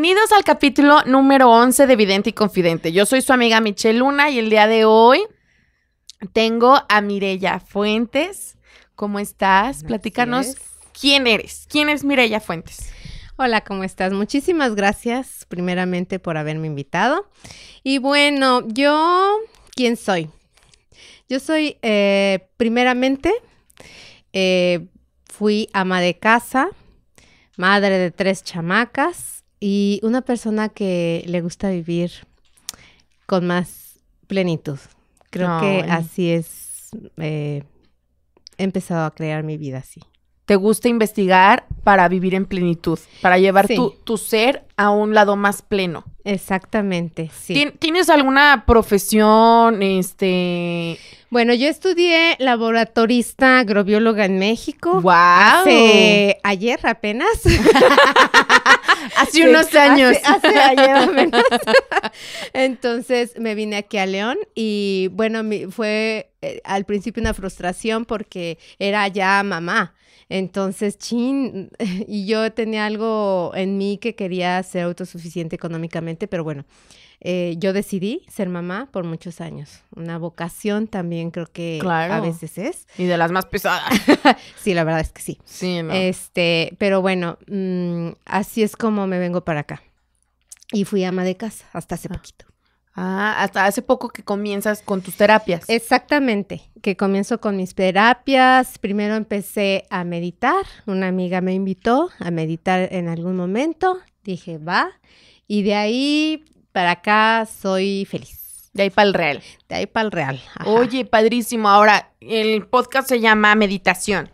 Bienvenidos al capítulo número 11 de Vidente y Confidente. Yo soy su amiga Michelle Luna y el día de hoy tengo a Mirella Fuentes. ¿Cómo estás? Platícanos quién eres. ¿Quién es Mirella Fuentes? Hola, ¿cómo estás? Muchísimas gracias primeramente por haberme invitado. Y bueno, yo, ¿quién soy? Yo soy, eh, primeramente, eh, fui ama de casa, madre de tres chamacas, y una persona que le gusta vivir con más plenitud. Creo que así es. Eh, he empezado a crear mi vida así. Te gusta investigar para vivir en plenitud, para llevar tu, ser a un lado más pleno. Exactamente, ¿Tienes alguna profesión, este, bueno, yo estudié laboratorista agrobióloga en México. ¡Wow! ayer apenas. hace unos años. Hace, ayer apenas. Entonces me vine aquí a León y bueno, fue eh, al principio una frustración porque era ya mamá. Entonces, chin, y yo tenía algo en mí que quería ser autosuficiente económicamente, pero bueno, eh, yo decidí ser mamá por muchos años. Una vocación también creo que a veces es. Y de las más pesadas. sí, la verdad es que sí. Sí, Este, pero bueno, mm, así es como me vengo para acá. Y fui ama de casa hasta hace ah. poquito. Ah, hasta hace poco que comienzas con tus terapias. Exactamente, que comienzo con mis terapias. Primero empecé a meditar. Una amiga me invitó a meditar en algún momento. Dije, va. Y de ahí para acá soy feliz. De ahí para el real. De ahí para el real. Oye, padrísimo. Ahora, el podcast se llama Meditación.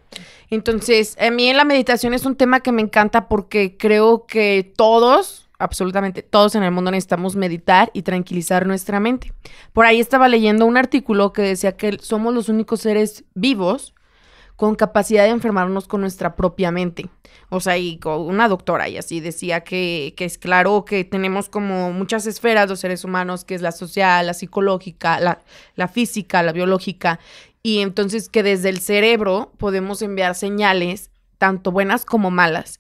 Entonces, a mí la meditación es un tema que me encanta porque creo que todos, absolutamente todos en el mundo necesitamos meditar y tranquilizar nuestra mente. Por ahí estaba leyendo un artículo que decía que somos los únicos seres vivos con capacidad de enfermarnos con nuestra propia mente. O sea, y una doctora y así decía que, que es claro que tenemos como muchas esferas los seres humanos, que es la social, la psicológica, la física, la biológica, y entonces que desde el cerebro podemos enviar señales, tanto buenas como malas.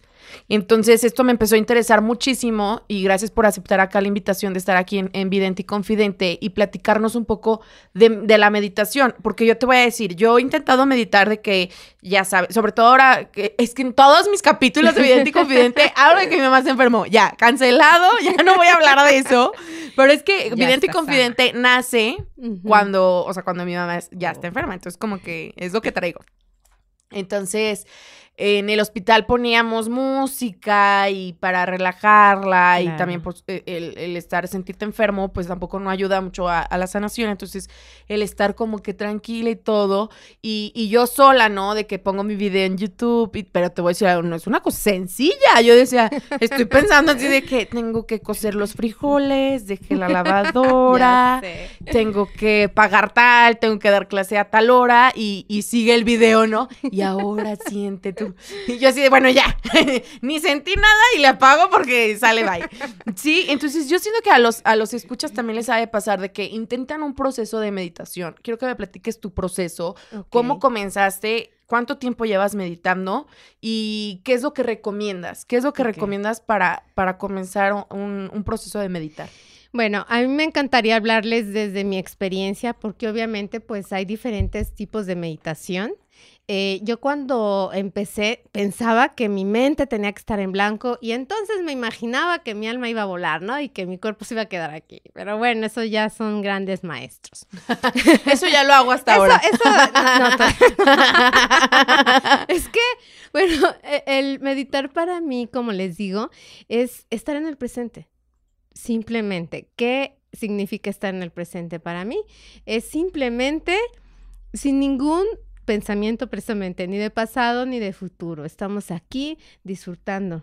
Entonces esto me empezó a interesar muchísimo y gracias por aceptar acá la invitación de estar aquí en, Vidente y Confidente y platicarnos un poco de, la meditación, porque yo te voy a decir, yo he intentado meditar de que, ya sabes, sobre todo ahora, que, es que en todos mis capítulos de Vidente y Confidente hablo de que mi mamá se enfermó, ya, cancelado, ya no voy a hablar de eso, pero es que Vidente y Confidente nace cuando, o sea, cuando mi mamá ya está oh. enferma, entonces como que es lo que traigo. Entonces, en el hospital poníamos música y para relajarla y también pues, e, el, estar, sentirte enfermo, pues tampoco no ayuda mucho a, la sanación. Entonces, el estar como que tranquila y todo. Y, yo sola, ¿no? De que pongo mi video en YouTube, y, pero te voy a decir, no es una cosa sencilla. Yo decía, estoy pensando así de que tengo que coser los frijoles, dejé la lavadora, tengo que pagar tal, tengo que dar clase a tal hora y, y sigue el video, ¿no? Y ahora siéntete y yo así de, bueno, ya, ni sentí nada y le apago porque sale bye. Sí, entonces yo siento que a los, a los escuchas también les ha de pasar de que intentan un proceso de meditación. Quiero que me platiques tu proceso, cómo comenzaste, cuánto tiempo llevas meditando y qué es lo que recomiendas, qué es lo que recomiendas para, para comenzar un, un proceso de meditar. Bueno, a mí me encantaría hablarles desde mi experiencia porque obviamente pues hay diferentes tipos de meditación. Eh, yo cuando empecé pensaba que mi mente tenía que estar en blanco y entonces me imaginaba que mi alma iba a volar, ¿no? Y que mi cuerpo se iba a quedar aquí. Pero bueno, eso ya son grandes maestros. eso ya lo hago hasta ahora. Eso, no, es que, bueno, e, el meditar para mí, como les digo, es estar en el presente. Simplemente, ¿qué significa estar en el presente para mí? Es simplemente sin ningún pensamiento precisamente, ni de pasado ni de futuro. Estamos aquí disfrutando,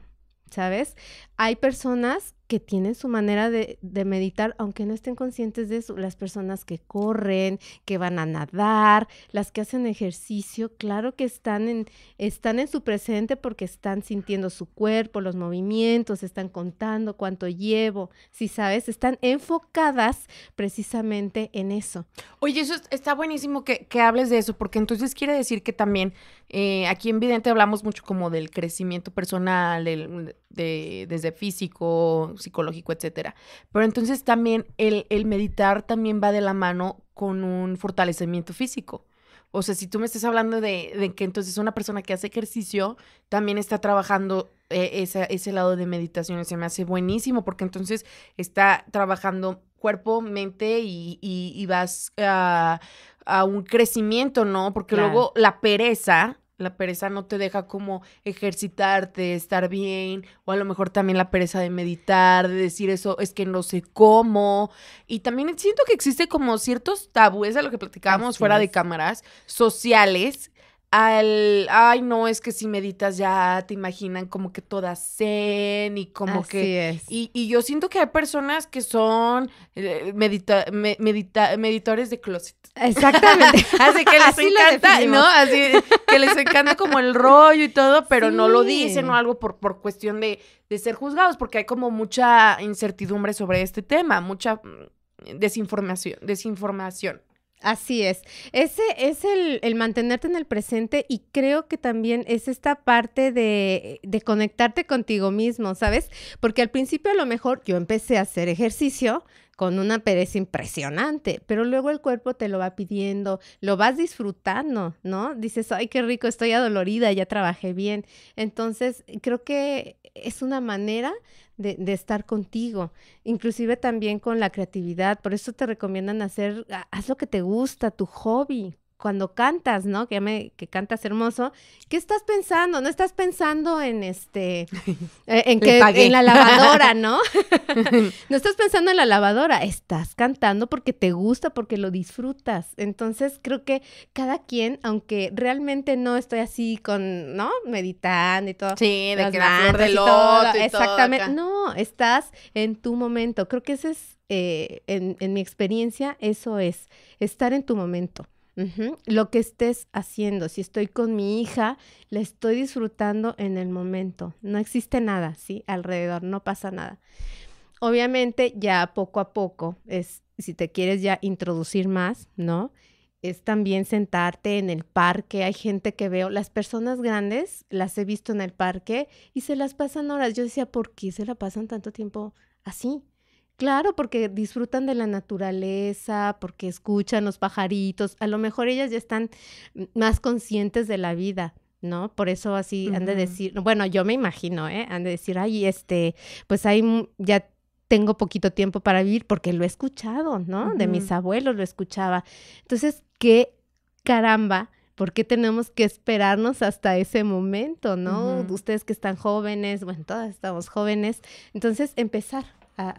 ¿sabes? Hay personas que tienen su manera de, meditar, aunque no estén conscientes de eso. Las personas que corren, que van a nadar, las que hacen ejercicio, claro que están en, están en su presente porque están sintiendo su cuerpo, los movimientos, están contando cuánto llevo, si sabes, están enfocadas precisamente en eso. Oye, eso está buenísimo que, hables de eso, porque entonces quiere decir que también eh, aquí en Vidente hablamos mucho como del crecimiento personal, de, desde físico, psicológico, etcétera. Pero entonces también el, meditar también va de la mano con un fortalecimiento físico. O sea, si tú me estás hablando de, que entonces una persona que hace ejercicio también está trabajando eh, ese lado de meditación, se me hace buenísimo porque entonces está trabajando cuerpo, mente y, vas a un crecimiento, ¿no? Porque luego la pereza la pereza no te deja como ejercitarte, estar bien, o a lo mejor también la pereza de meditar, de decir eso, es que no sé cómo. Y también siento que existe como ciertos tabúes de lo que platicábamos fuera de cámaras, sociales, al, ay, no, es que si meditas ya te imaginan como que todas zen y como Así que... Es. Y, yo siento que hay personas que son eh, medita, meditores de closet. Exactamente. Así que les encanta, ¿no? Así que les encanta como el rollo y todo, pero no lo dicen o algo por, por cuestión de, de ser juzgados, porque hay como mucha incertidumbre sobre este tema, mucha mm, desinformación, desinformación. Así es. Ese es el, mantenerte en el presente y creo que también es esta parte de, de, conectarte contigo mismo, ¿sabes? Porque al principio a lo mejor yo empecé a hacer ejercicio, con una pereza impresionante, pero luego el cuerpo te lo va pidiendo, lo vas disfrutando, ¿no? Dices, ay, qué rico, estoy adolorida, ya trabajé bien. Entonces, creo que es una manera de, estar contigo, inclusive también con la creatividad. Por eso te recomiendan hacer, haz lo que te gusta, tu hobby, cuando cantas, ¿no? Que, me, que cantas hermoso, ¿qué estás pensando? No estás pensando en este, eh, en, que, en la lavadora, ¿no? no estás pensando en la lavadora, estás cantando porque te gusta, porque lo disfrutas. Entonces creo que cada quien, aunque realmente no estoy así con, ¿no? Meditando y todo. Sí, de que todo, Exactamente. no, estás en tu momento. Creo que ese es, eh, en, en mi experiencia, eso es, estar en tu momento. Lo que estés haciendo, si estoy con mi hija, la estoy disfrutando en el momento. No existe nada, ¿sí? Alrededor, no pasa nada. Obviamente ya poco a poco es, si te quieres ya introducir más, ¿no? Es también sentarte en el parque. Hay gente que veo, las personas grandes las he visto en el parque y se las pasan horas. Yo decía, ¿por qué se la pasan tanto tiempo así? Claro, porque disfrutan de la naturaleza, porque escuchan los pajaritos, a lo mejor ellas ya están más conscientes de la vida, ¿no? Por eso así han de decir, bueno, yo me imagino, ¿eh? Han de decir, ay, este, pues ahí ya tengo poquito tiempo para vivir porque lo he escuchado, ¿no? De mis abuelos lo escuchaba. Entonces, qué caramba, ¿por qué tenemos que esperarnos hasta ese momento, no? Ustedes que están jóvenes, bueno, todas estamos jóvenes, entonces empezar,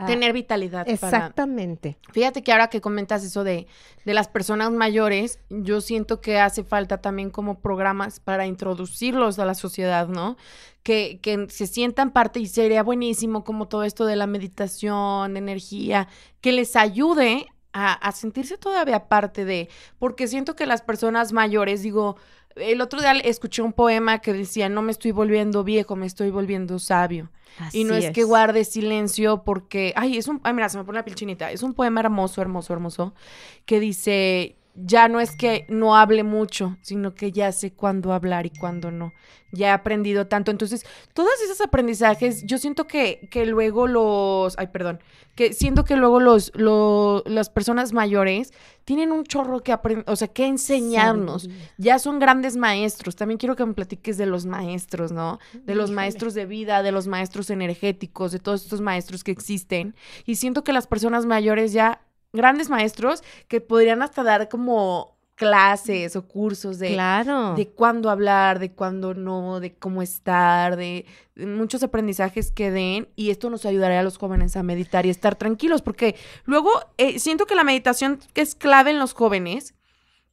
tener vitalidad. Exactamente. Fíjate que ahora que comentas eso de, de las personas mayores, yo siento que hace falta también como programas para introducirlos a la sociedad, ¿no? Que, que, se sientan parte y sería buenísimo como todo esto de la meditación, energía, que les ayude a, a, sentirse todavía parte de, porque siento que las personas mayores, digo, el otro día escuché un poema que decía, no me estoy volviendo viejo, me estoy volviendo sabio y no es, que guarde silencio porque, ay, es un, ay, mira, se me pone la pilchinita. Es un poema hermoso, hermoso, hermoso, que dice, ya no es que no hable mucho, sino que ya sé cuándo hablar y cuándo no. Ya he aprendido tanto. Entonces, todos esos aprendizajes, yo siento que, luego los. Ay, perdón. Que siento que luego los, las personas mayores tienen un chorro que aprender, o sea, que enseñarnos. Ya son grandes maestros. También quiero que me platiques de los maestros, ¿no? De los maestros de vida, de los maestros energéticos, de todos estos maestros que existen. Y siento que las personas mayores ya grandes maestros que podrían hasta dar como clases o cursos de, claro. de cuándo hablar, de cuándo no, de cómo estar, de, muchos aprendizajes que den y esto nos ayudará a los jóvenes a meditar y estar tranquilos porque luego eh, siento que la meditación es clave en los jóvenes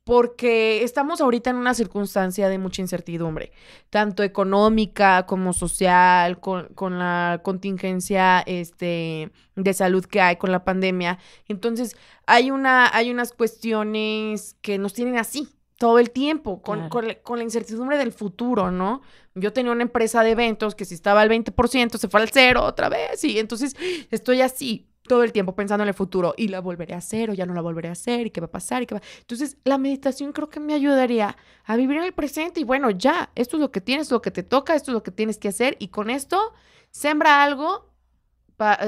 porque estamos ahorita en una circunstancia de mucha incertidumbre, tanto económica como social, con, la contingencia este, de salud que hay con la pandemia. Entonces, hay, una, hay unas cuestiones que nos tienen así todo el tiempo, con, con la incertidumbre del futuro, ¿no? Yo tenía una empresa de eventos que si estaba al 20% se fue al cero otra vez y entonces estoy así todo el tiempo pensando en el futuro y la volveré a hacer o ya no la volveré a hacer y qué va a pasar y qué va. Entonces, la meditación creo que me ayudaría a vivir en el presente y bueno, ya, esto es lo que tienes, lo que te toca, esto es lo que tienes que hacer y con esto sembra algo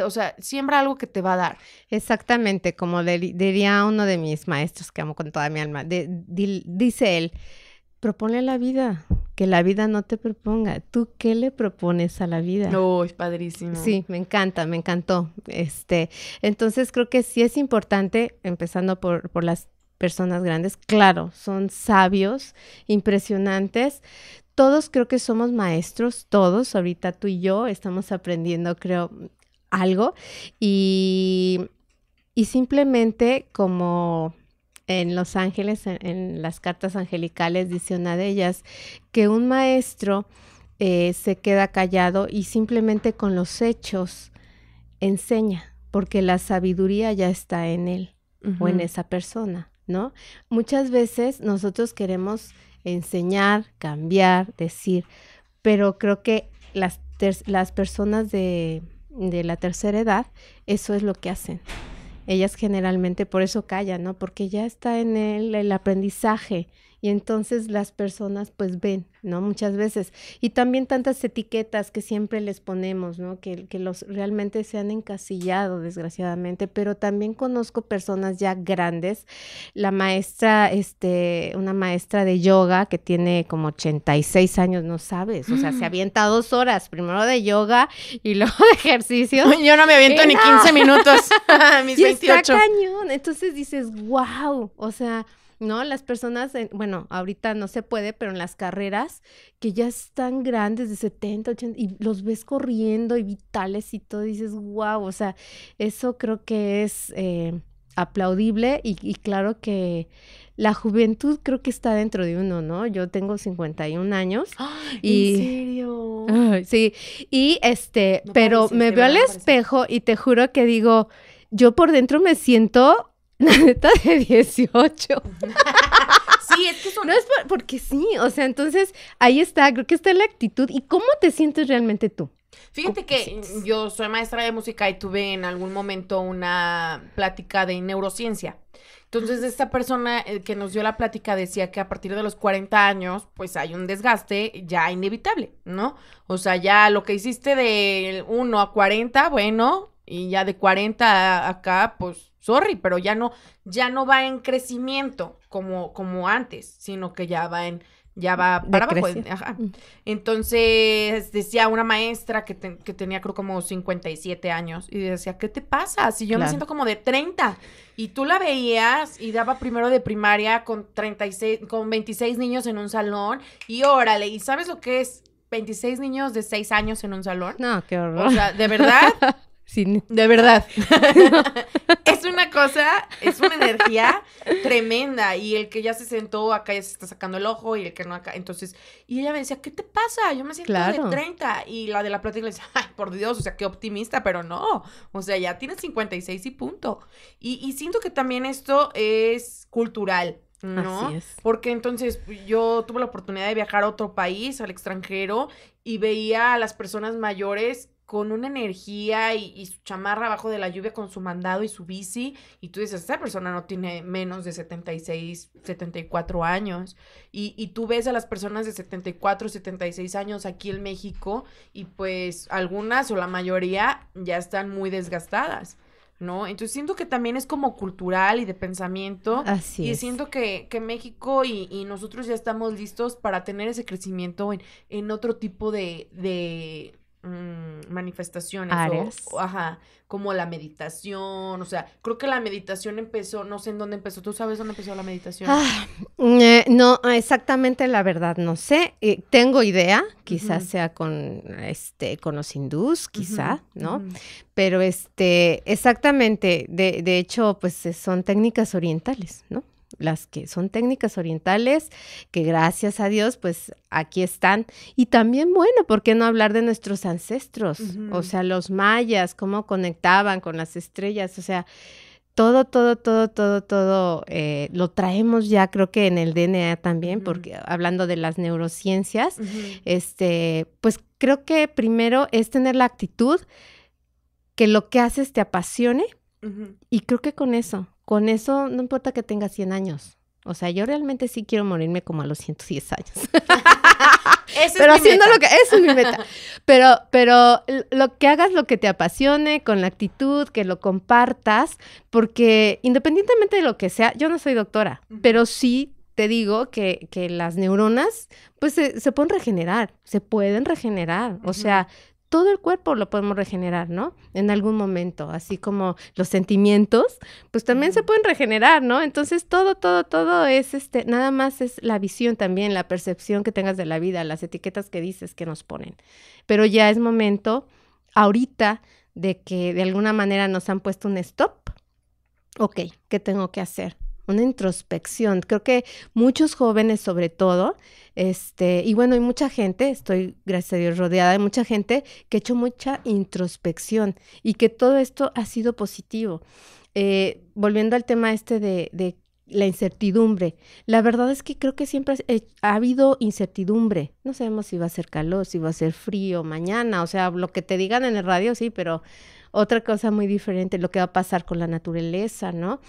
o sea, siembra algo que te va a dar. Exactamente, como diría uno de mis maestros que amo con toda mi alma, dice él, propone la vida, que la vida no te proponga. ¿Tú qué le propones a la vida? No, es padrísimo. Sí, me encanta, me encantó. Este, entonces creo que sí es importante, empezando por, las personas grandes, claro, son sabios, impresionantes, todos creo que somos maestros, todos, ahorita tú y yo estamos aprendiendo, creo, algo. Y, y simplemente como en Los Ángeles, en, las cartas angelicales, dice una de ellas, que un maestro eh, se queda callado y simplemente con los hechos enseña, porque la sabiduría ya está en él o en esa persona, ¿no? Muchas veces nosotros queremos enseñar, cambiar, decir, pero creo que las, las personas de la tercera edad, eso es lo que hacen ellas generalmente por eso callan, ¿no? Porque ya está en el, el aprendizaje y entonces las personas pues ven, ¿no? Muchas veces. Y también tantas etiquetas que siempre les ponemos, ¿no? Que, que los realmente se han encasillado, desgraciadamente, pero también conozco personas ya grandes. La maestra, este, una maestra de yoga que tiene como 86 años, no sabes, o sea, se mm. avienta dos horas, primero de yoga y luego de ejercicio. Yo no me aviento ni 15 minutos, mis y 28. Está cañón, entonces dices, wow, o sea... ¿no? Las personas, en, bueno, ahorita no se puede, pero en las carreras que ya están grandes de 70, 80 y los ves corriendo y vitales y todo, dices, wow, o sea, eso creo que es eh, aplaudible y, claro que la juventud creo que está dentro de uno, ¿no? Yo tengo 51 años y ¿En serio? sí, y este, pero me veo al espejo y te juro que digo, yo por dentro me siento la neta de 18. sí, es que son... No es porque sí, o sea, entonces ahí está, creo que está la actitud y cómo te sientes realmente tú. Fíjate que yo soy maestra de música y tuve en algún momento una plática de neurociencia. Entonces, esta persona eh, que nos dio la plática decía que a partir de los 40 años, pues hay un desgaste ya inevitable, ¿no? O sea, ya lo que hiciste de 1 a 40, bueno, y ya de 40 acá, pues Sorry, pero ya no, ya no va en crecimiento como, como antes, sino que ya va en, ya va para abajo. Ajá. Mm. Entonces decía una maestra que, que, tenía creo como 57 años y decía, ¿qué te pasa? Si yo me siento como de 30 y tú la veías y daba primero de primaria con 36, con 26 niños en un salón y órale, ¿y sabes lo que es 26 niños de 6 años en un salón? No, qué horror. O sea, de verdad, Sí, De verdad. es una cosa, es una energía tremenda. Y el que ya se sentó acá ya se está sacando el ojo y el que no acá. Entonces, y ella me decía, ¿qué te pasa? Yo me siento de 30. Y la de la plática le decía, ay, por Dios, o sea, qué optimista, pero no. O sea, ya tienes 56 y punto. Y, y siento que también esto es cultural. ¿no? Así es. Porque entonces yo tuve la oportunidad de viajar a otro país, al extranjero, y veía a las personas mayores con una energía y, su chamarra abajo de la lluvia con su mandado y su bici, y tú dices, esta persona no tiene menos de 76, 74 años, y, y tú ves a las personas de 74, 76 años aquí en México, y pues algunas o la mayoría ya están muy desgastadas. ¿no? Entonces siento que también es como cultural y de pensamiento. Así y siento que, México y, nosotros ya estamos listos para tener ese crecimiento en, otro tipo de, Mm, manifestaciones ajá, como la meditación, o sea, creo que la meditación empezó, no sé en dónde empezó, ¿tú sabes dónde empezó la meditación? Ah, eh, no, exactamente la verdad no sé, eh, tengo idea, quizás sea con este con los hindús, quizá, ¿no? Pero este exactamente, de, de hecho pues son técnicas orientales, ¿no? las que son técnicas orientales, que gracias a Dios, pues aquí están. Y también, bueno, ¿por qué no hablar de nuestros ancestros? O sea, los mayas, cómo conectaban con las estrellas, o sea, todo, todo, todo, todo, todo eh, lo traemos ya, creo que en el DNA también, porque hablando de las neurociencias, este, pues creo que primero es tener la actitud que lo que haces te apasione y creo que con eso, con eso no importa que tenga 100 años. O sea, yo realmente sí quiero morirme como a los 110 años. pero haciendo lo que eso es mi meta. Pero, pero lo que hagas lo que te apasione, con la actitud, que lo compartas, porque independientemente de lo que sea, yo no soy doctora, pero sí te digo que, las neuronas, pues se, pueden regenerar, se pueden regenerar. O sea, todo el cuerpo lo podemos regenerar, ¿no? En algún momento, así como los sentimientos, pues también se pueden regenerar, ¿no? Entonces todo, todo, todo es este, nada más es la visión también, la percepción que tengas de la vida, las etiquetas que dices que nos ponen. Pero ya es momento, ahorita, de que de alguna manera nos han puesto un stop. Ok, ¿qué tengo que hacer? una introspección. Creo que muchos jóvenes sobre todo, este, y bueno, hay mucha gente, estoy gracias a Dios rodeada de mucha gente que ha hecho mucha introspección y que todo esto ha sido positivo. Eh, volviendo al tema este de, de, la incertidumbre, la verdad es que creo que siempre eh, ha habido incertidumbre. No sabemos si va a ser calor, si va a ser frío mañana, o sea, lo que te digan en el radio, sí, pero otra cosa muy diferente, lo que va a pasar con la naturaleza, ¿no?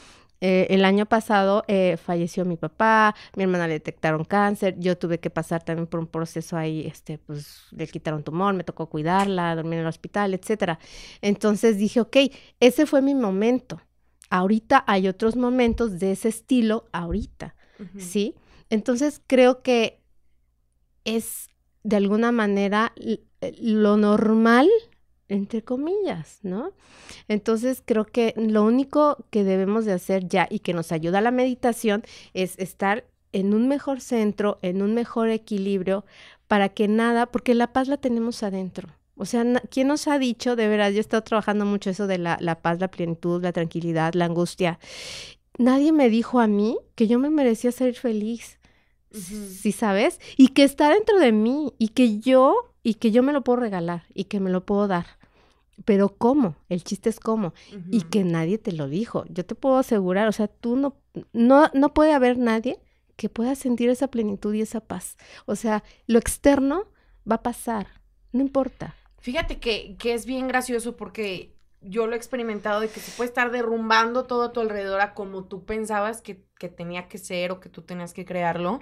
Eh, el año pasado eh, falleció mi papá, mi hermana le detectaron cáncer, yo tuve que pasar también por un proceso ahí, este, pues le quitaron tumor, me tocó cuidarla, dormir en el hospital, etcétera. Entonces dije, ok, ese fue mi momento. Ahorita hay otros momentos de ese estilo, ahorita, ¿sí? Entonces creo que es de alguna manera eh, lo normal entre comillas, ¿no? Entonces creo que lo único que debemos de hacer ya y que nos ayuda a la meditación es estar en un mejor centro, en un mejor equilibrio, para que nada, porque la paz la tenemos adentro. O sea, ¿quién nos ha dicho, de veras, yo he estado trabajando mucho eso de la, paz, la plenitud, la tranquilidad, la angustia. Nadie me dijo a mí que yo me merecía ser feliz, si sabes? Y que está dentro de mí y que yo, y que yo me lo puedo regalar y que me lo puedo dar pero cómo, el chiste es cómo, y que nadie te lo dijo. Yo te puedo asegurar, o sea, tú no, no, no puede haber nadie que pueda sentir esa plenitud y esa paz. O sea, lo externo va a pasar, no importa. Fíjate que, que es bien gracioso porque yo lo he experimentado de que se puede estar derrumbando todo a tu alrededor a como tú pensabas que, que tenía que ser o que tú tenías que crearlo.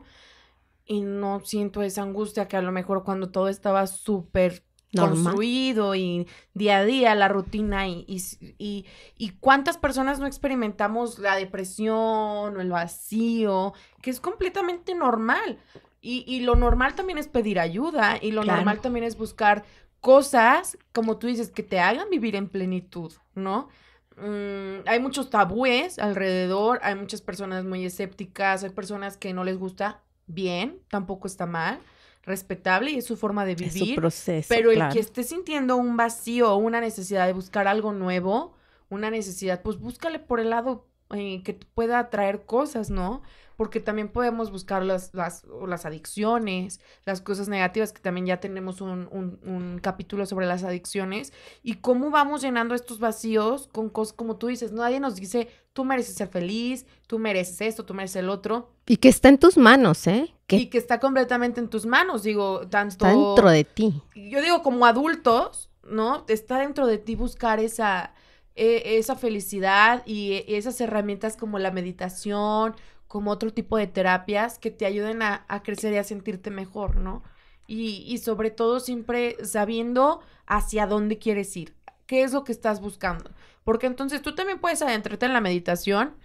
Y no siento esa angustia que a lo mejor cuando todo estaba súper Normal. construido y día a día la rutina y, y, y, cuántas personas no experimentamos la depresión o el vacío, que es completamente normal. Y, lo normal también es pedir ayuda y lo normal también es buscar cosas, como tú dices, que te hagan vivir en plenitud, ¿no? Mm, hay muchos tabúes alrededor, hay muchas personas muy escépticas, hay personas que no les gusta bien, tampoco está mal respetable y es su forma de vivir. su proceso. Pero el que esté sintiendo un vacío o una necesidad de buscar algo nuevo, una necesidad, pues búscale por el lado eh, que pueda traer cosas, ¿no? Porque también podemos buscar las, las, adicciones, las cosas negativas, que también ya tenemos un, capítulo sobre las adicciones, y cómo vamos llenando estos vacíos con cosas como tú dices, nadie nos dice, tú mereces ser feliz, tú mereces esto, tú mereces el otro. Y que está en tus manos, ¿eh? Y que está completamente en tus manos, digo, tanto... Está dentro de ti. Yo digo, como adultos, ¿no? Está dentro de ti buscar esa e, esa felicidad y e, esas herramientas como la meditación, como otro tipo de terapias que te ayuden a, crecer y a sentirte mejor, ¿no? Y, sobre todo siempre sabiendo hacia dónde quieres ir, qué es lo que estás buscando. Porque entonces tú también puedes adentrarte en la meditación,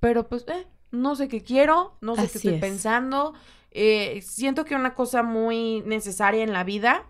pero pues, eh, no sé qué quiero, no sé qué estoy pensando. Eh, siento que una cosa muy necesaria en la vida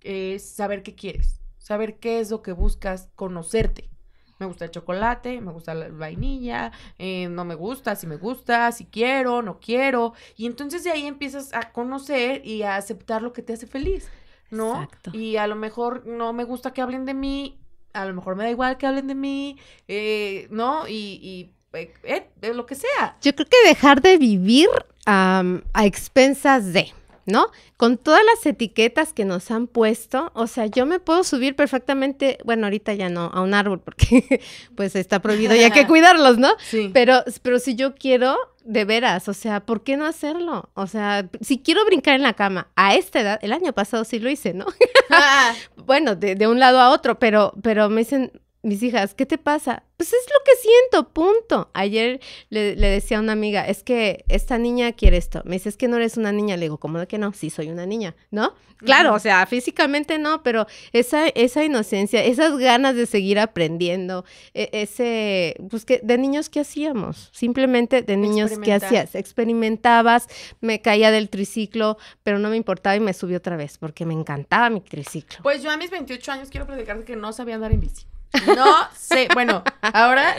es saber qué quieres, saber qué es lo que buscas, conocerte me gusta el chocolate, me gusta la vainilla, eh, no me gusta, si me gusta, si quiero, no quiero. Y entonces de ahí empiezas a conocer y a aceptar lo que te hace feliz, ¿no? Y a lo mejor no me gusta que hablen de mí, a lo mejor me da igual que hablen de mí, eh, ¿no? Y, y eh, lo que sea. Yo creo que dejar de vivir a expensas de... ¿no? Con todas las etiquetas que nos han puesto, o sea, yo me puedo subir perfectamente, bueno, ahorita ya no, a un árbol, porque pues está prohibido y hay que cuidarlos, ¿no? Sí. Pero, pero si yo quiero, de veras, o sea, ¿por qué no hacerlo? O sea, si quiero brincar en la cama a esta edad, el año pasado sí lo hice, ¿no? Ah. bueno, de, de, un lado a otro, pero, pero me dicen, mis hijas, ¿qué te pasa? Pues es lo que siento, punto. Ayer le, decía a una amiga, es que esta niña quiere esto. Me dice, es que no eres una niña. Le digo, ¿cómo de que no? Sí, soy una niña, ¿no? Claro, o sea, físicamente no, pero esa, esa inocencia, esas ganas de seguir aprendiendo, e, ese, pues que de niños, ¿qué hacíamos? Simplemente de niños, que hacías? Experimentabas, me caía del triciclo, pero no me importaba y me subí otra vez porque me encantaba mi triciclo. Pues yo a mis 28 años quiero predicarte que no sabía andar en bici. No sé, bueno, ahora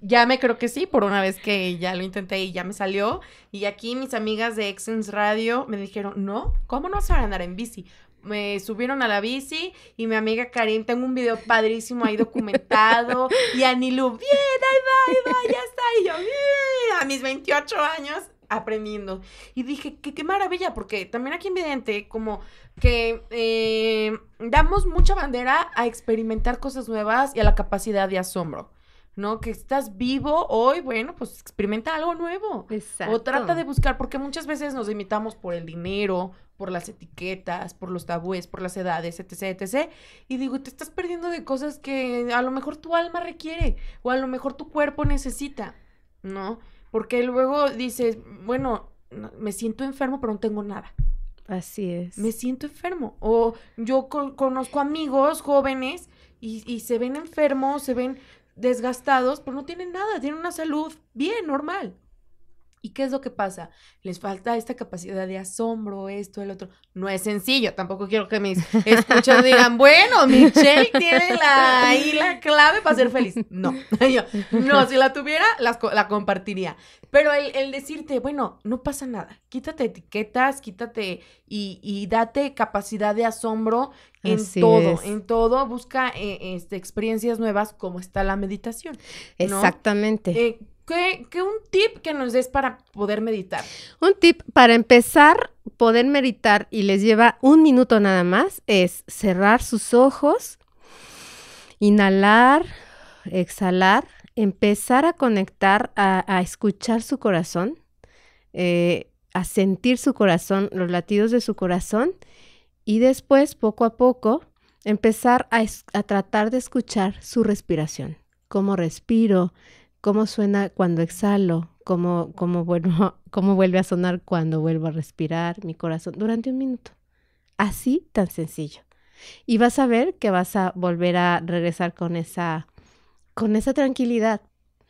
ya me creo que sí, por una vez que ya lo intenté y ya me salió. Y aquí mis amigas de Exens Radio me dijeron, no, ¿cómo no vas a andar en bici? Me subieron a la bici y mi amiga Karim, tengo un video padrísimo ahí documentado. y Anilu bien, ahí va, ahí va, ya está. Y yo, a mis 28 años, aprendiendo. Y dije, que qué maravilla, porque también aquí en Vidente, como que eh, damos mucha bandera a experimentar cosas nuevas y a la capacidad de asombro. ¿no? Que estás vivo hoy, bueno, pues experimenta algo nuevo. Exacto. O trata de buscar, porque muchas veces nos limitamos por el dinero, por las etiquetas, por los tabúes, por las edades, etc, etc. Y digo, te estás perdiendo de cosas que a lo mejor tu alma requiere o a lo mejor tu cuerpo necesita. ¿no? Porque luego dices, bueno, me siento enfermo, pero no tengo nada. Así es. Me siento enfermo. O yo conozco amigos jóvenes y, y, se ven enfermos, se ven desgastados, pero no tienen nada, tienen una salud bien, normal. ¿Y qué es lo que pasa? Les falta esta capacidad de asombro, esto, el otro. No es sencillo, tampoco quiero que mis escuchas digan, bueno, Michelle tiene la, ahí la clave para ser feliz. No, no, si la tuviera, la, compartiría. Pero el, decirte, bueno, no pasa nada, quítate etiquetas, quítate y, date capacidad de asombro en todo, en todo, busca eh, este, experiencias nuevas como está la meditación. Exactamente. Eh, ¿Qué, ¿Qué, un tip que nos des para poder meditar? Un tip para empezar, poder meditar y les lleva un minuto nada más, es cerrar sus ojos, inhalar, exhalar, empezar a conectar, a, escuchar su corazón, eh, a sentir su corazón, los latidos de su corazón y después, poco a poco, empezar a, a tratar de escuchar su respiración, cómo respiro, cómo suena cuando exhalo, cómo, vuelve a sonar cuando vuelvo a respirar mi corazón durante un minuto. Así tan sencillo. Y vas a ver que vas a volver a regresar con esa, con esa tranquilidad,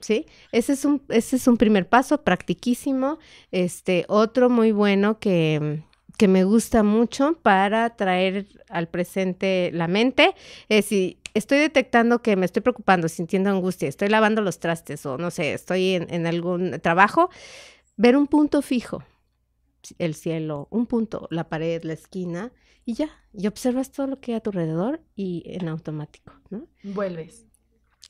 ¿sí? Ese es un, ese es un primer paso practiquísimo. Este, otro muy bueno que, que me gusta mucho para traer al presente la mente es si estoy detectando que me estoy preocupando, sintiendo angustia, estoy lavando los trastes o no sé, estoy en, en algún trabajo, ver un punto fijo, el cielo, un punto, la pared, la esquina y ya, y observas todo lo que hay a tu alrededor y en automático, ¿no? Vuelves.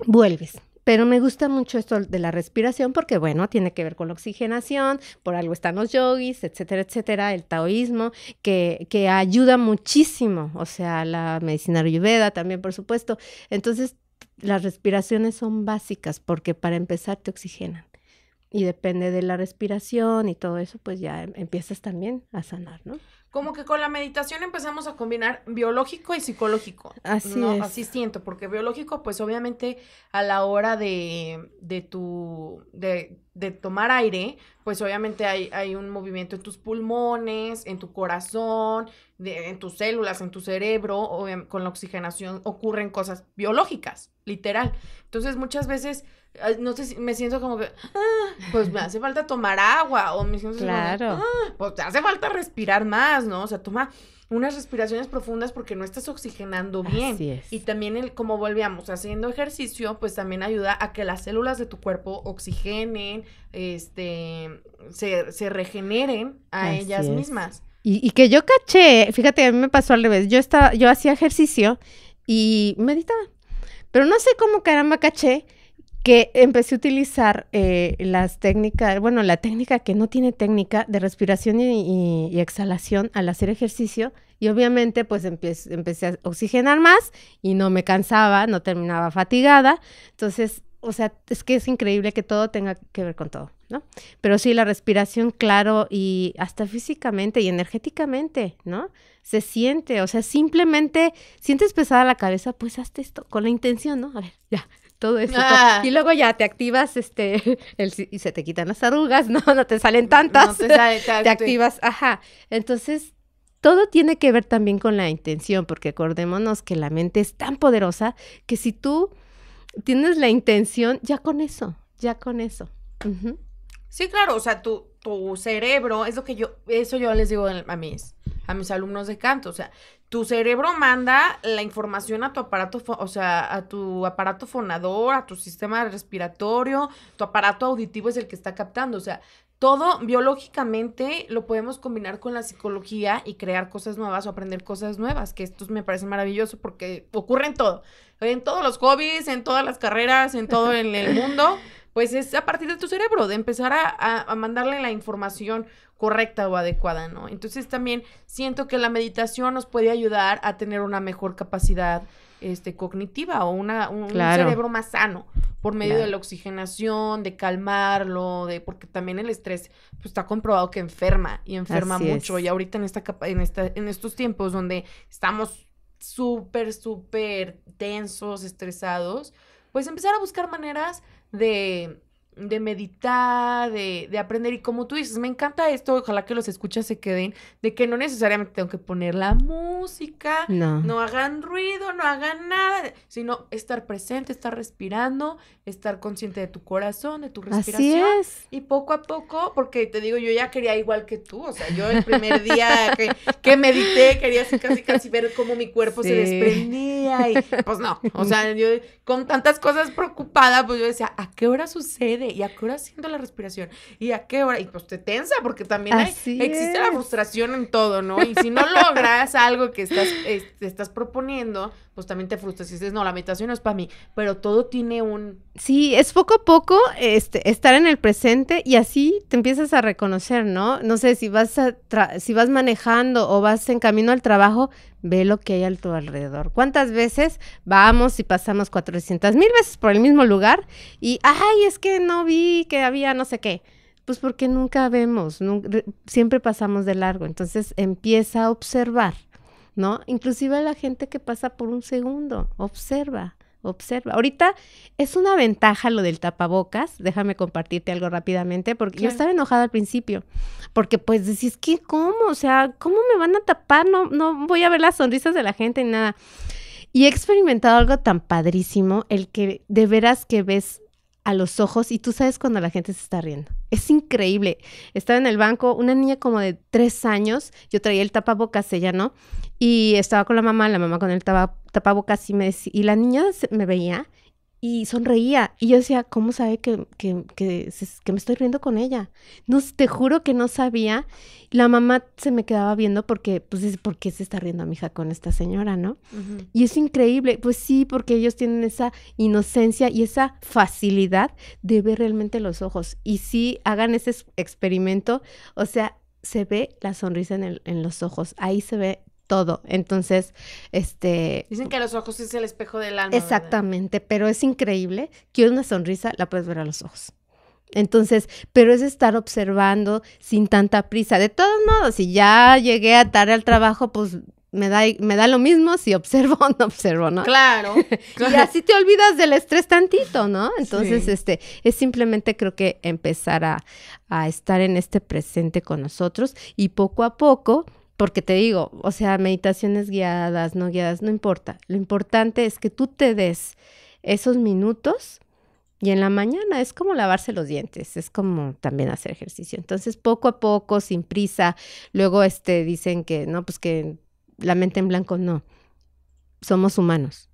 Vuelves pero me gusta mucho esto de la respiración porque, bueno, tiene que ver con la oxigenación, por algo están los yogis, etcétera, etcétera, el taoísmo, que, que ayuda muchísimo, o sea, la medicina ayurveda también, por supuesto. Entonces, las respiraciones son básicas porque para empezar te oxigenan y depende de la respiración y todo eso, pues ya em, empiezas también a sanar, ¿no? como que con la meditación empezamos a combinar biológico y psicológico. Así es. Así siento, porque biológico, pues obviamente a la hora de, de tu, de tomar aire, pues obviamente hay, hay, un movimiento en tus pulmones, en tu corazón, en tus células, en tu cerebro, con la oxigenación ocurren cosas biológicas, literal. Entonces muchas veces, no sé, si me siento como que, ah, pues me hace falta tomar agua, o me siento claro. Como, ah, que, pues te hace falta respirar más, ¿no? O sea, toma unas respiraciones profundas porque no estás oxigenando bien. Y también el, como volvíamos haciendo ejercicio, pues también ayuda a que las células de tu cuerpo oxigenen, este, se, regeneren a ellas mismas. Y, y, que yo caché, fíjate, a mí me pasó al revés. Yo estaba, yo hacía ejercicio y meditaba. Pero no sé cómo caramba caché que empecé a utilizar eh, las técnicas, bueno, la técnica que no tiene técnica de respiración y, exhalación al hacer ejercicio. Y obviamente pues empecé a oxigenar más y no me cansaba, no terminaba fatigada. Entonces, o sea, es que es increíble que todo tenga que ver con todo, ¿no? Pero sí, la respiración, claro, y hasta físicamente y energéticamente, ¿no? Se siente, o sea, simplemente sientes pesada la cabeza, pues hazte esto con la intención, ¿no? A ver, ya, todo eso. Ah. Y luego ya te activas este el, y se te quitan las arrugas, no, no te salen tantas. te, te activas, ajá. Entonces, todo tiene que ver también con la intención, porque acordémonos que la mente es tan poderosa que si tú tienes la intención, ya con eso, ya con eso. Sí, claro, o sea, tu, tu cerebro, es lo que yo, eso yo les digo a mis, a mis alumnos de canto, o sea, tu cerebro manda la información a tu aparato, o sea, a tu aparato fonador, a tu sistema respiratorio, tu aparato auditivo es el que está captando, o sea, todo biológicamente lo podemos combinar con la psicología y crear cosas nuevas o aprender cosas nuevas, que esto me parece maravilloso porque ocurre en todo, en todos los hobbies, en todas las carreras, en todo el, el mundo, pues es a partir de tu cerebro, de empezar a mandarle la información correcta o adecuada, ¿no? Entonces también siento que la meditación nos puede ayudar a tener una mejor capacidad este, cognitiva o una, un, cerebro más sano por medio de la oxigenación, de calmarlo, de porque también el estrés pues, está comprobado que enferma y enferma mucho y ahorita en esta, en esta en estos tiempos donde estamos súper súper tensos, estresados, pues empezar a buscar maneras de de meditar, de, de, aprender. Y como tú dices, me encanta esto, ojalá que los escuchas se queden, de que no necesariamente tengo que poner la música, no, no hagan ruido, no hagan nada, sino estar presente, estar respirando, estar consciente de tu corazón, de tu respiración. Así es. Y poco a poco, porque te digo, yo ya quería igual que tú, o sea, yo el primer día que, medité quería casi, casi ver cómo mi cuerpo se desprendía y pues no, o sea, yo con tantas cosas preocupadas pues yo decía, ¿a qué hora sucede? ¿y a qué hora siento la respiración? ¿Y a qué hora? Y pues te tensa, porque también existe la frustración en todo, ¿no? Y si no logras algo que estás, te este, estás proponiendo, pues también te frustras y dices, no, la meditación no es para mí, pero todo tiene un... Sí, es poco a poco este, estar en el presente y así te empiezas a reconocer, ¿no? No sé, si vas, si vas manejando o vas en camino al trabajo, ve lo que hay a tu alrededor. ¿Cuántas veces vamos y pasamos 400 mil veces por el mismo lugar y, ay, es que no vi que había no sé qué? Pues porque nunca vemos, siempre pasamos de largo. Entonces empieza a observar ¿no? Inclusive la gente que pasa por un segundo, observa, observa. Ahorita es una ventaja lo del tapabocas, déjame compartirte algo rápidamente, porque yo estaba enojada al principio, porque pues decís, ¿qué? ¿Cómo? O sea, ¿cómo me van a tapar? No, no voy a ver las sonrisas de la gente ni nada. Y he experimentado algo tan padrísimo, el que de veras que ves a los ojos y tú sabes cuando la gente se está riendo. Es increíble. Estaba en el banco una niña como de tres años, yo traía el tapabocas, ella no, y estaba con la mamá, la mamá con el tapa, tapabocas y, me decía, y la niña me veía y sonreía. Y yo decía, ¿cómo sabe que, que, que, que, me estoy riendo con ella? No, te juro que no sabía. La mamá se me quedaba viendo porque, pues, es ¿por qué se está riendo a mi hija con esta señora, no? Y es increíble. Pues sí, porque ellos tienen esa inocencia y esa facilidad de ver realmente los ojos. Y si hagan ese experimento. O sea, se ve la sonrisa en, el, en los ojos. Ahí se ve todo. Entonces, este... Dicen que los ojos es el espejo del alma. Exactamente, pero es increíble. que una sonrisa, la puedes ver a los ojos. Entonces, pero es estar observando sin tanta prisa. De todos modos, si ya llegué a tarde al trabajo, pues me da, me da lo mismo si observo o no observo, ¿no? Claro. y así te olvidas del estrés tantito, ¿no? Entonces, este, es simplemente creo que empezar a, a estar en este presente con nosotros y poco a poco porque te digo, o sea, meditaciones guiadas, no guiadas, no importa. Lo importante es que tú te des esos minutos y en la mañana es como lavarse los dientes, es como también hacer ejercicio. Entonces, poco a poco, sin prisa, luego este, dicen que, no, pues que la mente en blanco no. Somos humanos.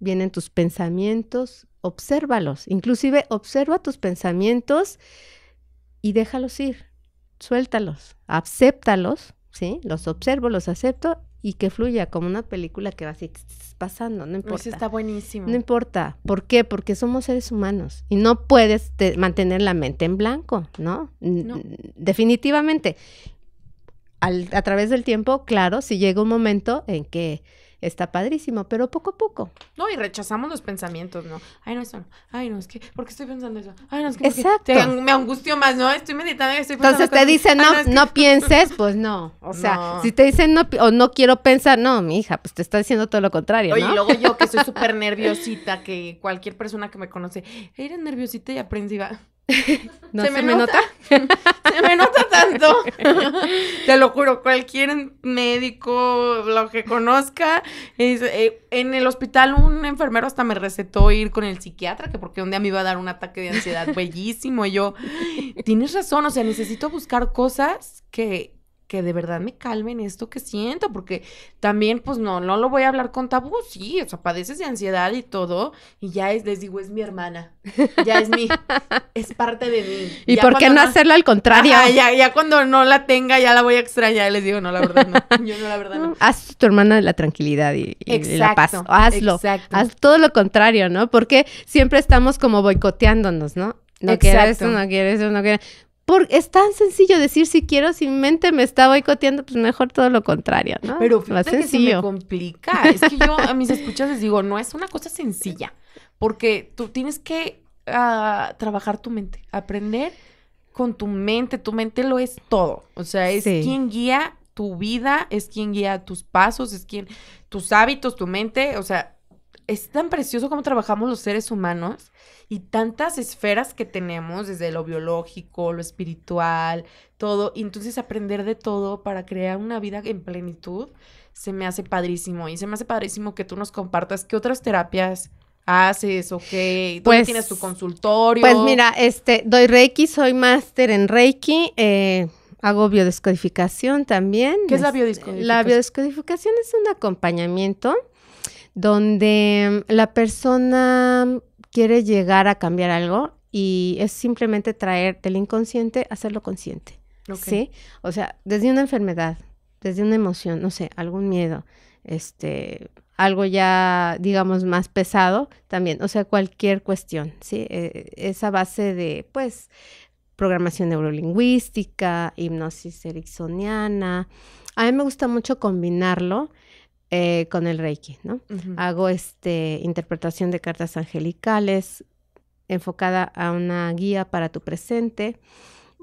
Vienen tus pensamientos, obsérvalos. Inclusive observa tus pensamientos y déjalos ir, suéltalos, acéptalos ¿sí? Los observo, los acepto y que fluya como una película que va así pasando, no importa. Eso está buenísimo. No importa. ¿Por qué? Porque somos seres humanos y no puedes mantener la mente en blanco, ¿no? no. Definitivamente. a través del tiempo, claro, si llega un momento en que está padrísimo, pero poco a poco. No, y rechazamos los pensamientos, ¿no? Ay, no, eso no. Ay, no, es que, ¿por qué estoy pensando eso? Ay, no, es que. Exacto. me angustio más, ¿no? Estoy meditando y estoy pensando. Entonces te dicen, ah, no, no, pienses, pues no. O sea, si te dicen, no, o no quiero pensar, no, mi hija, pues te está diciendo todo lo contrario. Oye, y luego yo que soy súper nerviosita, que cualquier persona que me conoce, era nerviosita y aprensiva. se, me, nota? se me nota tanto. Te lo juro, cualquier médico, lo que conozca, eh, en el hospital un enfermero hasta me recetó ir con el psiquiatra, que porque un día me iba a dar un ataque de ansiedad bellísimo. Y yo, tienes razón, o sea, necesito buscar cosas que, que de verdad me calmen esto que siento, porque también, pues no, no lo voy a hablar con tabú, sí, o sea, padeces de ansiedad y todo, y ya es, les digo, es mi hermana, ya es mi, es parte de mí. ¿Y por qué no, hacerlo al contrario? ya, ya cuando no la tenga, ya la voy a extrañar, les digo, no, la verdad no, yo no, la verdad no. Haz tu hermana de la tranquilidad y, la paz, hazlo, haz todo lo contrario, ¿no? Porque siempre estamos como boicoteándonos, ¿no? No quieres, no quieres, no quieres. Porque es tan sencillo decir si quiero, si mi mente me está boicoteando, pues mejor todo lo contrario, ¿no? Pero fíjate que se me complica. Es que yo a mis escuchas les digo, no es una cosa sencilla, porque tú tienes que ah, trabajar tu mente, aprender con tu mente. Tu mente lo es todo. O sea, es quien guía tu vida, es quien guía tus pasos, es quien tus hábitos, tu mente. O sea, es tan precioso como trabajamos los seres humanos y tantas esferas que tenemos, desde lo biológico, lo espiritual, todo. entonces aprender de todo para crear una vida en plenitud se me hace padrísimo. Y se me hace padrísimo que tú nos compartas qué otras terapias haces o okay. qué? Pues, tienes tu consultorio? Pues mira, este, doy Reiki, soy máster en Reiki, eh, hago biodescodificación también. ¿Qué es la este, biodescodificación? La biodescodificación es un acompañamiento donde la persona quiere llegar a cambiar algo y es simplemente traer del inconsciente a hacerlo consciente. ¿Sí? O sea, desde una enfermedad, desde una emoción, no sé, algún miedo, este, algo ya, digamos, más pesado también, o sea, cualquier cuestión, ¿sí? E, esa base de, pues, programación neurolingüística, hipnosis ericksoniana. A mí me gusta mucho combinarlo eh, con el Reiki, ¿no? Hago este, interpretación de cartas angelicales enfocada a una guía para tu presente.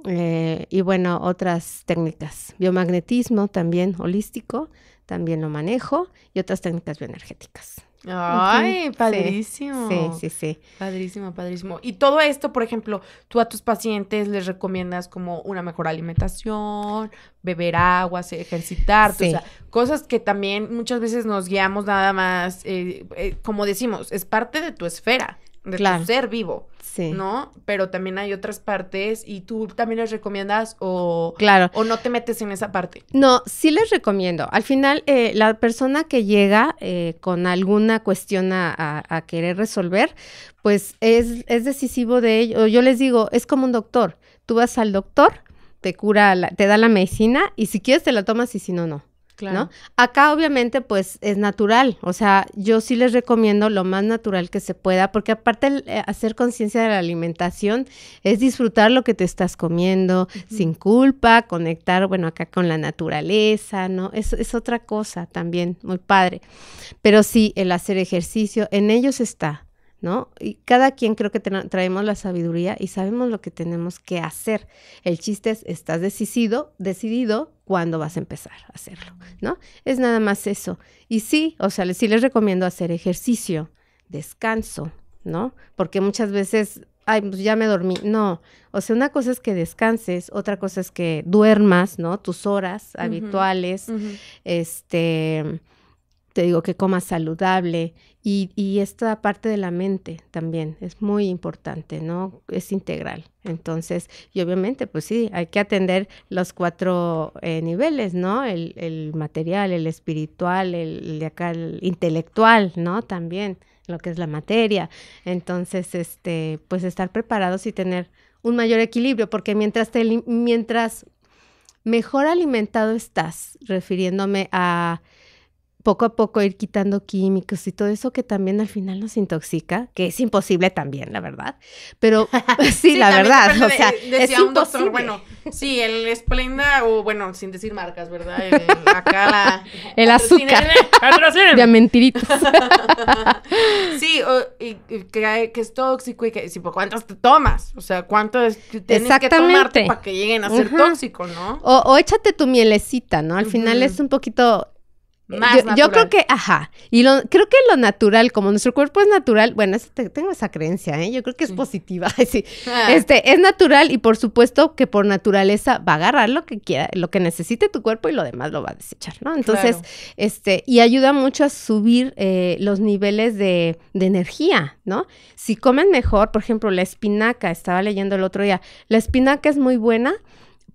Eh, y bueno, otras técnicas. Biomagnetismo también holístico, también lo manejo, y otras técnicas bioenergéticas. Ay, padrísimo. Sí, sí, sí. Padrísimo, padrísimo. Y todo esto, por ejemplo, tú a tus pacientes les recomiendas como una mejor alimentación, beber agua, ejercitarte, o sea, cosas que también muchas veces nos guiamos nada más, eh, eh, como decimos, es parte de tu esfera de ser vivo, sí. ¿no? Pero también hay otras partes y tú también les recomiendas o, claro. o no te metes en esa parte. No, sí les recomiendo. Al final, eh, la persona que llega eh, con alguna cuestión a, querer resolver, pues es, es decisivo de ello. Yo les digo, es como un doctor. Tú vas al doctor, te cura, te da la medicina y si quieres te la tomas y si no, no. Acá obviamente pues es natural, o sea, yo sí les recomiendo lo más natural que se pueda, porque aparte eh, hacer conciencia de la alimentación es disfrutar lo que te estás comiendo sin culpa, conectar, bueno, acá con la naturaleza, ¿no? Es, es otra cosa también, muy padre. Pero sí, el hacer ejercicio, en ellos está. ¿no? Y cada quien creo que traemos la sabiduría y sabemos lo que tenemos que hacer. El chiste es, estás decidido, decidido cuándo vas a empezar a hacerlo, ¿no? Es nada más eso. Y sí, o sea, sí les recomiendo hacer ejercicio, descanso, ¿no? Porque muchas veces ay, pues ya me dormí. No, o sea, una cosa es que descanses, otra cosa es que duermas, ¿no? Tus horas habituales, este, te digo que comas saludable y, esta parte de la mente también es muy importante, ¿no? Es integral. Entonces, y obviamente, pues sí, hay que atender los cuatro eh, niveles, ¿no? El, material, el espiritual, el, el intelectual, ¿no? También lo que es la materia. Entonces, este, pues estar preparados y tener un mayor equilibrio, porque mientras, te, mientras mejor alimentado estás, refiriéndome a poco a poco ir quitando químicos y todo eso que también al final nos intoxica, que es imposible también, la verdad. Pero sí, la verdad, o sea, es Doctor, bueno, sí, el Splenda o bueno, sin decir marcas, ¿verdad? El, acá el azúcar. de mentiritos. sí, o, y, que, es tóxico y que por pues, cuántas te tomas, o sea, cuántas tienes que tomarte para que lleguen a ser tóxicos, tóxico, ¿no? O, échate tu mielecita, ¿no? Al final es un poquito eh, yo, creo que, ajá, y lo, creo que lo natural, como nuestro cuerpo es natural, bueno, tengo esa creencia, ¿eh? yo creo que es positiva, ah. Este, es natural y por supuesto que por naturaleza va a agarrar lo que quiera, lo que necesite tu cuerpo y lo demás lo va a desechar, ¿no? Entonces, este, y ayuda mucho a subir eh, los niveles de, energía, ¿no? Si comen mejor, por ejemplo, la espinaca, estaba leyendo el otro día, la espinaca es muy buena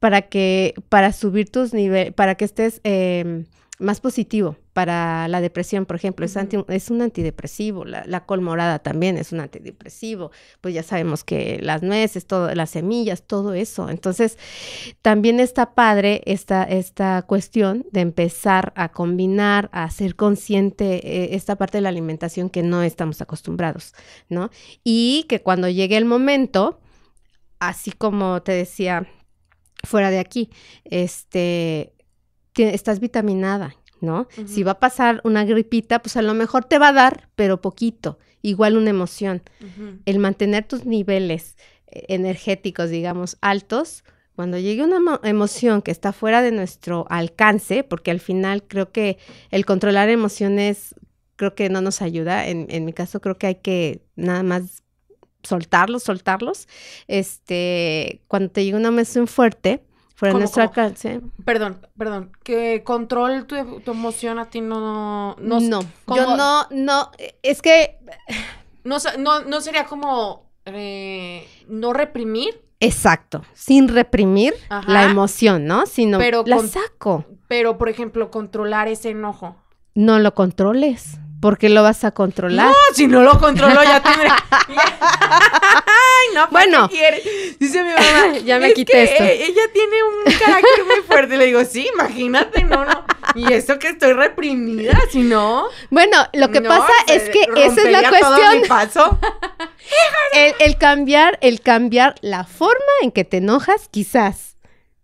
para que, para subir tus niveles, para que estés... Em, más positivo para la depresión, por ejemplo, es, un antidepresivo, la, colmorada col morada también es un antidepresivo, pues ya sabemos que las nueces, todo, las semillas, todo eso. Entonces, también está padre esta, esta cuestión de empezar a combinar, a ser consciente eh, esta parte de la alimentación que no estamos acostumbrados, ¿no? Y que cuando llegue el momento, así como te decía fuera de aquí, este estás vitaminada, ¿no? Si va a pasar una gripita, pues a lo mejor te va a dar, pero poquito, igual una emoción. El mantener tus niveles eh, energéticos, digamos, altos, cuando llegue una emoción que está fuera de nuestro alcance, porque al final creo que el controlar emociones creo que no nos ayuda, en, mi caso creo que hay que nada más soltarlos, soltarlos, este, cuando te llega una emoción fuerte, nuestro alcance. Perdón, perdón, que control tu, emoción a ti no... No, no yo no, no, es que... No, no, sería como eh, no reprimir. Exacto, sin reprimir la emoción, ¿no? Sino pero la saco. Pero, por ejemplo, controlar ese enojo. No lo controles porque lo vas a controlar. No, si no lo controlo ya tendré. Ay, no, bueno. Qué Dice mi mamá. ya me quité esto. E-, ella tiene un carácter muy fuerte. Le digo, sí, imagínate, no, no. Y eso que estoy reprimida, si no. Bueno, lo que pasa es que esa es la cuestión. Paso. el, cambiar, el cambiar la forma en que te enojas, quizás.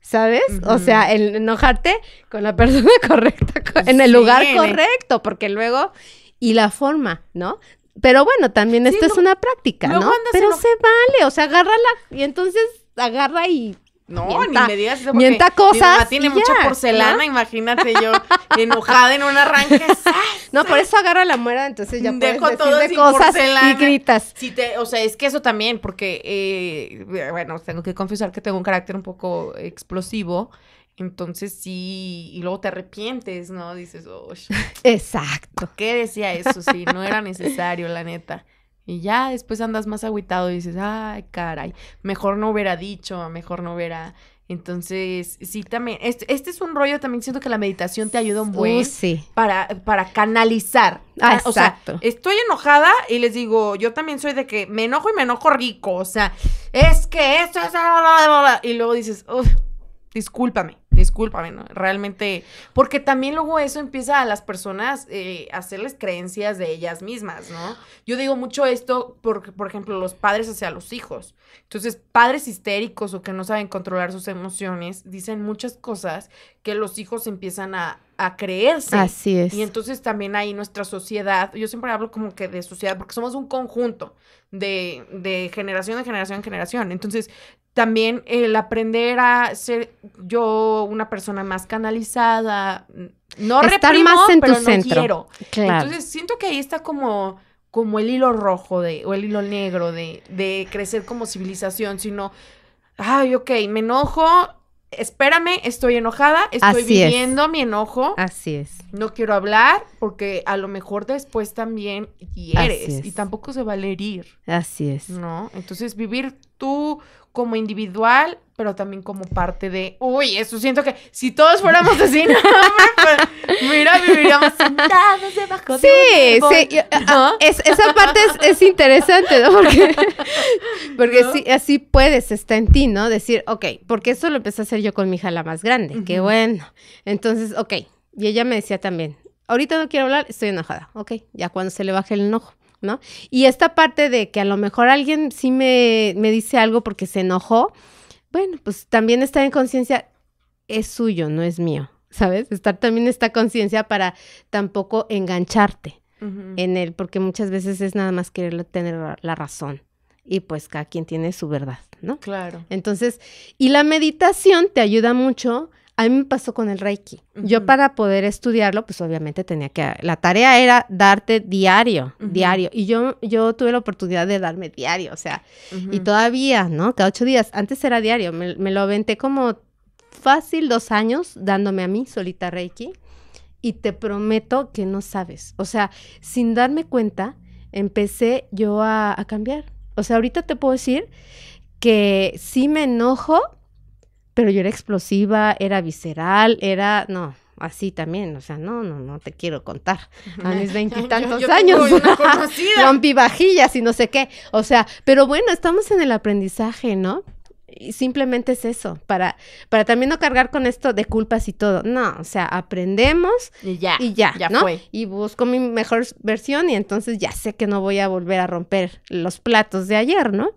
¿sabes? O sea, el enojarte con la persona correcta, en el lugar correcto, porque luego y la forma, ¿no? Pero bueno, también esto es una práctica, ¿no? Pero se, vale, o sea, agárrala y entonces agarra y no, ni me digas Mienta cosas. tiene mucha porcelana, imagínate yo, enojada en un arranque. no, por eso agarra la muera, entonces ya Dejo puedes todo de cosas porcelana. y gritas. Si te, o sea, es que eso también, porque, eh, bueno, tengo que confesar que tengo un carácter un poco explosivo. Entonces sí, y luego te arrepientes, ¿no? Dices, oh, exacto. ¿Qué decía eso? Sí, no era necesario, la neta. Y ya después andas más aguitado y dices, ay, caray, mejor no hubiera dicho, mejor no hubiera. Entonces, sí, también, este, este es un rollo, también siento que la meditación te ayuda un buen sí. para, para canalizar. Ah, exacto. estoy enojada y les digo, yo también soy de que me enojo y me enojo rico, o sea, es que esto es... Y luego dices, discúlpame, disculpa, Realmente, porque también luego eso empieza a las personas eh, hacerles creencias de ellas mismas, ¿no? Yo digo mucho esto, porque, por ejemplo, los padres hacia los hijos. Entonces, padres histéricos o que no saben controlar sus emociones dicen muchas cosas que los hijos empiezan a, a creerse. Así es. Y entonces también ahí nuestra sociedad, yo siempre hablo como que de sociedad, porque somos un conjunto de, generación en generación en generación. Entonces, también el aprender a ser yo una persona más canalizada, mm, no Estar reprimo, más en pero tu quiero. Entonces, siento que ahí está como como el hilo rojo de, o el hilo negro de, de crecer como civilización, sino, ay, ok, me enojo, espérame, estoy enojada, estoy viviendo mi enojo. Así es. No quiero hablar porque a lo mejor después también eres y tampoco se vale herir. Así es. ¿No? Entonces vivir tú como individual, pero también como parte de, uy, eso siento que si todos fuéramos así, no, pues, mira, viviríamos sentados debajo de un Sí, ah, ah, esa parte es, interesante, ¿no? Porque, porque así puedes, está en ti, ¿no? Decir, ok, porque eso lo empecé a hacer yo con mi hija la más grande, qué bueno. Entonces, ok, y ella me decía también, ahorita no quiero hablar, estoy enojada, ok, ya cuando se le baje el enojo. ¿no? Y esta parte de que a lo mejor alguien sí me, dice algo porque se enojó, bueno, pues también estar en conciencia es suyo, no es mío, ¿sabes? Estar también esta conciencia para tampoco engancharte en él, porque muchas veces es nada más querer tener la razón y pues cada quien tiene su verdad, ¿no? Claro. Entonces, y la meditación te ayuda mucho a mí me pasó con el Reiki. Yo para poder estudiarlo, pues obviamente tenía que... La tarea era darte diario, diario. Y yo, yo tuve la oportunidad de darme diario, o sea, y todavía, ¿no? Cada ocho días. Antes era diario. Me, lo aventé como fácil dos años dándome a mí solita Reiki. Y te prometo que no sabes. O sea, sin darme cuenta, empecé yo a, a cambiar. O sea, ahorita te puedo decir que sí me enojo pero yo era explosiva, era visceral, era, no, así también, o sea, no, no, no te quiero contar. A mis veintitantos años. Con vajillas y no sé qué. O sea, pero bueno, estamos en el aprendizaje, ¿no? simplemente es eso, para, para también no cargar con esto de culpas y todo. No, o sea, aprendemos y ya, y ya, ya ¿no? Fue. Y busco mi mejor versión y entonces ya sé que no voy a volver a romper los platos de ayer, ¿no?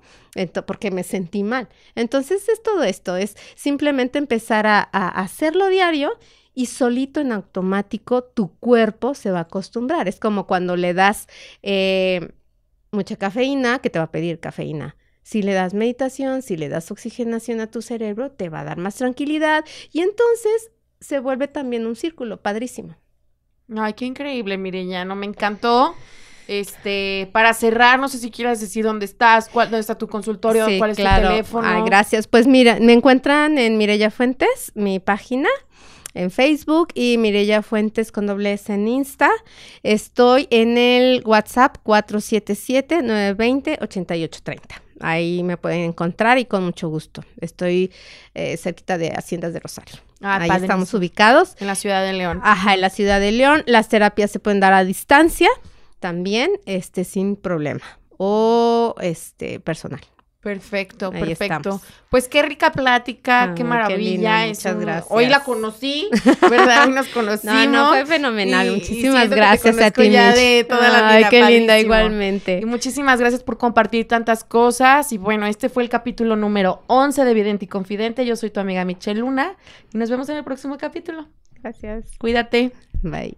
porque me sentí mal. Entonces es todo esto, es simplemente empezar a, hacerlo diario y solito en automático tu cuerpo se va a acostumbrar. Es como cuando le das eh, mucha cafeína, que te va a pedir cafeína. Si le das meditación, si le das oxigenación a tu cerebro, te va a dar más tranquilidad y entonces se vuelve también un círculo, padrísimo. Ay, qué increíble, Mirella, no me encantó. Este, para cerrar, no sé si quieras decir dónde estás, cuál, dónde está tu consultorio, cuál es la tu teléfono. ay, gracias. Pues mira, me encuentran en Mirella Fuentes, mi página en Facebook y Mirella Fuentes con doble S en Insta. Estoy en el WhatsApp 477 920 8830. Ahí me pueden encontrar y con mucho gusto. Estoy eh, cerquita de Haciendas de Rosario. Ah, ahí estamos ubicados. En la ciudad de León. Ajá, en la ciudad de León. Las terapias se pueden dar a distancia también, este, sin problema. O este, personal. Perfecto, perfecto. Pues qué rica plática, qué maravilla. muchas gracias. Hoy la conocí, ¿verdad? Hoy nos conocimos. fue fenomenal. muchísimas gracias a ti. Ya Ay, qué linda igualmente. Y muchísimas gracias por compartir tantas cosas. Y bueno, este fue el capítulo número 11 de Vidente y Confidente. Yo soy tu amiga Michelle Luna y nos vemos en el próximo capítulo. Gracias. Cuídate. Bye.